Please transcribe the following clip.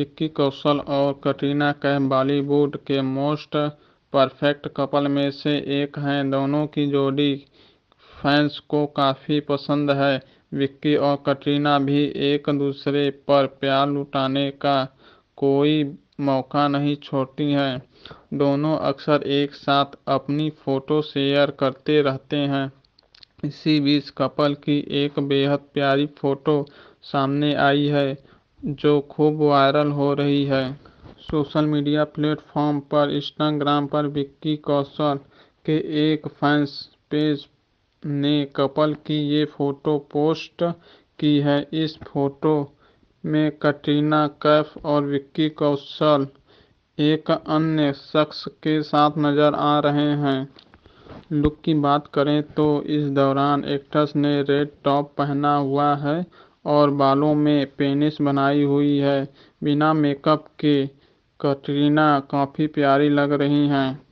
विक्की कौशल और कटरीना कैफ बॉलीवुड के most perfect couple में से एक हैं दोनों की जोड़ी फैंस को काफ़ी पसंद है विक्की और कटरीना भी एक दूसरे पर प्यार लुटाने का कोई मौका नहीं छोड़ती हैं दोनों अक्सर एक साथ अपनी फ़ोटो शेयर करते रहते हैं इसी बीच कपल की एक बेहद प्यारी फ़ोटो सामने आई है जो खूब वायरल हो रही है सोशल मीडिया प्लेटफॉर्म पर इंस्टाग्राम पर विक्की कौशल के एक फैंस पेज ने कपल की ये फोटो पोस्ट की है इस फोटो में कटरीना कैफ और विक्की कौशल एक अन्य शख्स के साथ नज़र आ रहे हैं लुक की बात करें तो इस दौरान एक्ट्रेस ने रेड टॉप पहना हुआ है और बालों में पेनिस बनाई हुई है बिना मेकअप के कटरीना काफी प्यारी लग रही हैं